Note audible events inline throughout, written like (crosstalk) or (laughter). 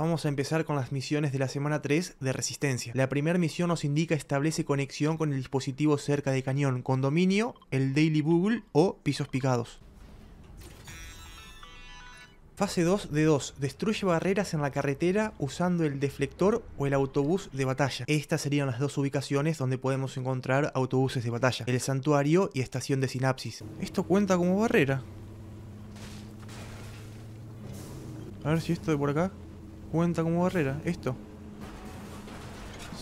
Vamos a empezar con las misiones de la semana 3 de Resistencia. La primera misión nos indica establece conexión con el dispositivo cerca de cañón, condominio, el Daily Bugle o pisos picados. Fase 2 de 2. Destruye barreras en la carretera usando el deflector o el autobús de batalla. Estas serían las dos ubicaciones donde podemos encontrar autobuses de batalla. El santuario y estación de sinapsis. Esto cuenta como barrera. A ver si esto de por acá cuenta como barrera. Esto.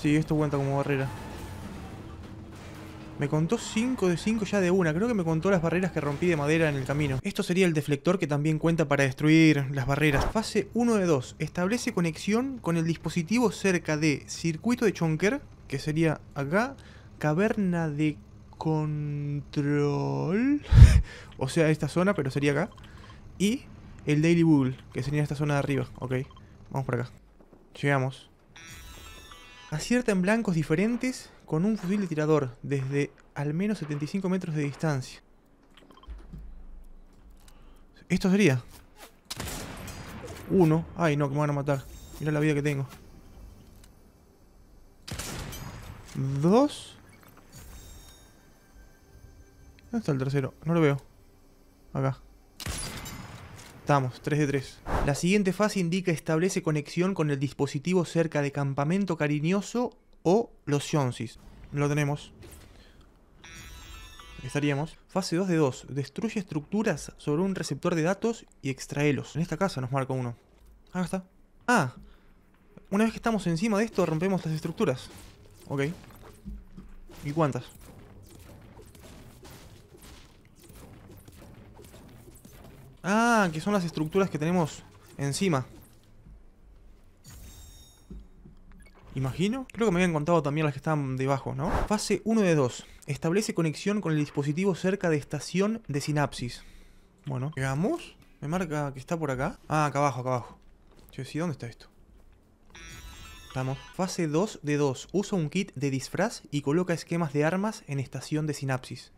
Sí, esto cuenta como barrera. Me contó 5 de 5 ya de una. Creo que me contó las barreras que rompí de madera en el camino. Esto sería el deflector que también cuenta para destruir las barreras. Fase 1 de 2. Establece conexión con el dispositivo cerca de circuito de Chonker, que sería acá, caverna de control, (laughs) o sea, esta zona, pero sería acá, y el Daily bull que sería esta zona de arriba, ok. Vamos por acá. Llegamos. Acierta en blancos diferentes con un fusil de tirador desde al menos 75 metros de distancia. Esto sería. Uno. Ay, no, que me van a matar. Mira la vida que tengo. Dos. ¿Dónde está el tercero? No lo veo. Acá. Estamos, 3 de 3. La siguiente fase indica establece conexión con el dispositivo cerca de Campamento Cariñoso o los Shonsis. Lo tenemos. Estaríamos. Fase 2 de 2. Destruye estructuras sobre un receptor de datos y extraelos. En esta casa nos marca uno. Acá está. Ah. Una vez que estamos encima de esto, rompemos las estructuras. Ok. ¿Y cuántas? Ah, que son las estructuras que tenemos encima. Imagino. Creo que me habían contado también las que están debajo, ¿no? Fase 1 de 2. Establece conexión con el dispositivo cerca de estación de sinapsis. Bueno, llegamos. Me marca que está por acá. Ah, acá abajo, acá abajo. Yo sé ¿dónde está esto? Estamos. Fase 2 de 2. Usa un kit de disfraz y coloca esquemas de armas en estación de sinapsis.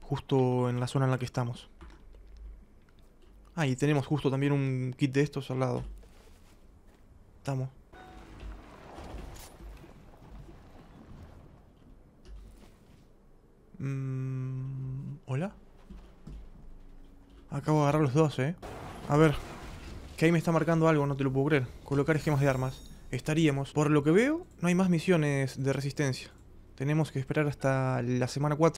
Justo en la zona en la que estamos. Ah, y tenemos justo también un kit de estos al lado. Estamos. Mm, ¿Hola? Acabo de agarrar los dos, eh. A ver. Que ahí me está marcando algo, no te lo puedo creer. Colocar esquemas de armas. Estaríamos. Por lo que veo, no hay más misiones de resistencia. Tenemos que esperar hasta la semana 4.